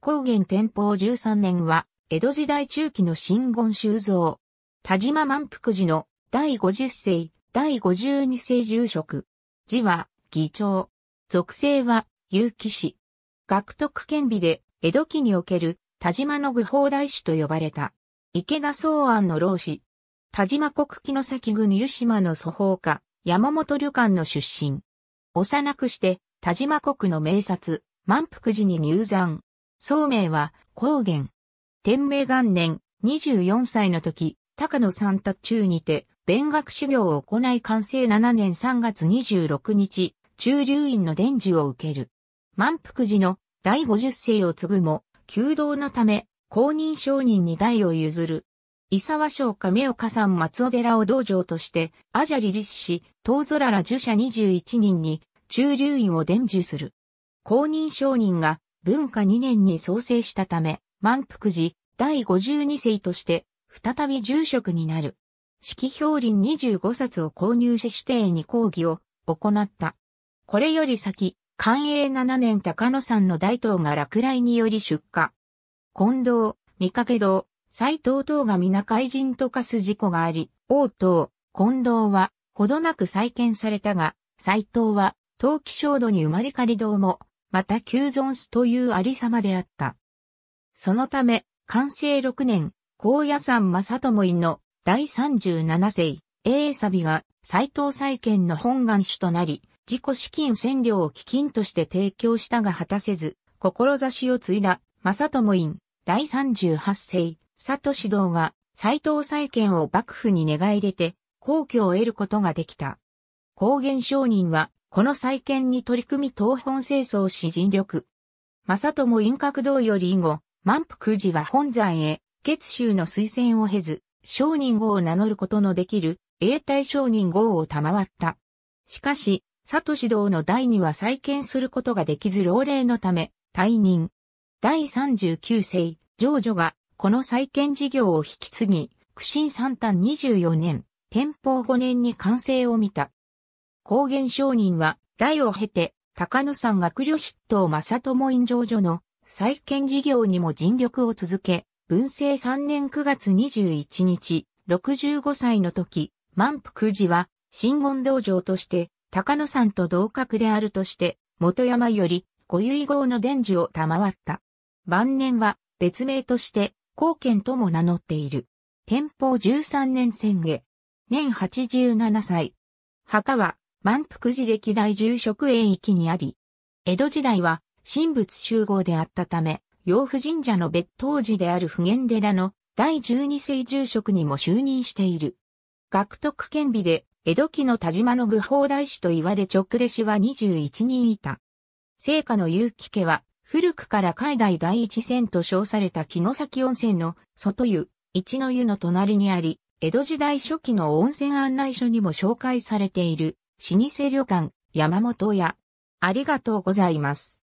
高原天保13年は、江戸時代中期の真言修造。田島満腹寺の第50世、第52世住職。寺は、議長。属性は、有機士。学徳兼備で、江戸期における田島の愚法大師と呼ばれた。池田総安の老子。田島国旗の先郡湯島の祖法家、山本旅館の出身。幼くして、田島国の名刹、満腹寺に入山。宋明は、高原。天明元年、24歳の時、高野三太中にて、勉学修行を行い完成7年3月26日、中流院の伝授を受ける。満腹寺の第50世を継ぐも、弓道のため、公認商人に代を譲る。伊沢省亀岡山松尾寺を道場として、アジャリ立し、東空ら受者21人に、中流院を伝授する。公認商人が文化2年に創生したため、満腹時、第52世として再び住職になる。季表林25冊を購入し指定に講義を行った。これより先、寛永7年高野山の大東が落雷により出火。近藤、三掛堂、斎藤等が皆怪人と化す事故があり、王藤、近藤はほどなく再建されたが、斎藤は、陶器小土に生まれ仮堂も、また旧存すというありさまであった。そのため、寛政6年、高野山正友院の第37世、英サが斎藤再建の本願主となり、自己資金占領を基金として提供したが果たせず、志を継いだ、正友院、第38世、佐藤指導が、斎藤再建を幕府に願い出て、皇居を得ることができた。高原商人は、この再建に取り組み東本清掃し尽力。正友陰閣道より以後、満腹寺は本山へ、月州の推薦を経ず、商人号を名乗ることのできる、永代商人号を賜った。しかし、佐藤指導の代には再建することができず老齢のため、退任。第39世、上女が、この再建事業を引き継ぎ、苦心三端24年、天保5年に完成を見た。高原商人は、代を経て、高野山学旅筆頭正友院上所の再建事業にも尽力を続け、文政3年9月21日、65歳の時、満腹寺は、新言道場として、高野山と同格であるとして、元山より、ご遺号の伝授を賜った。晩年は、別名として、高献とも名乗っている。天保13年宣下。年87歳。墓は、満腹寺歴代住職園域にあり、江戸時代は神仏集合であったため、洋父神社の別当寺である普賢寺の第十二世住職にも就任している。学徳兼備で、江戸期の田島の具法大師と言われ直弟子は21人いた。聖火の結城家は、古くから海外第一線と称された木の崎温泉の外湯、一の湯の隣にあり、江戸時代初期の温泉案内所にも紹介されている老舗旅館、山本屋。ありがとうございます。